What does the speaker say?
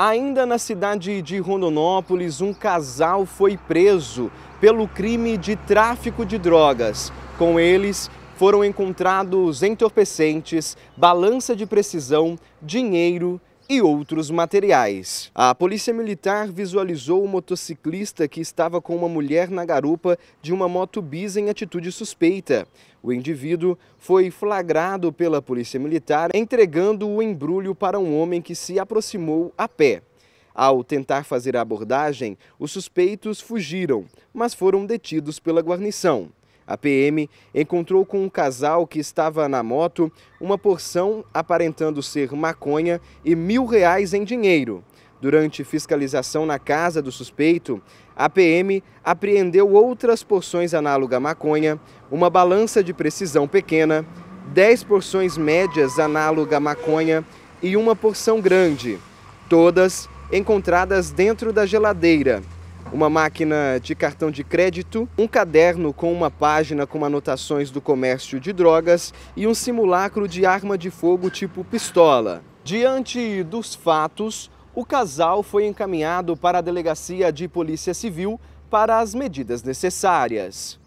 Ainda na cidade de Rondonópolis, um casal foi preso pelo crime de tráfico de drogas. Com eles foram encontrados entorpecentes, balança de precisão, dinheiro e outros materiais. A polícia militar visualizou o motociclista que estava com uma mulher na garupa de uma moto bis em atitude suspeita. O indivíduo foi flagrado pela polícia militar entregando o embrulho para um homem que se aproximou a pé. Ao tentar fazer a abordagem, os suspeitos fugiram, mas foram detidos pela guarnição. A PM encontrou com um casal que estava na moto uma porção aparentando ser maconha e mil reais em dinheiro. Durante fiscalização na casa do suspeito, a PM apreendeu outras porções análoga à maconha, uma balança de precisão pequena, 10 porções médias análoga à maconha e uma porção grande, todas encontradas dentro da geladeira uma máquina de cartão de crédito, um caderno com uma página com anotações do comércio de drogas e um simulacro de arma de fogo tipo pistola. Diante dos fatos, o casal foi encaminhado para a delegacia de polícia civil para as medidas necessárias.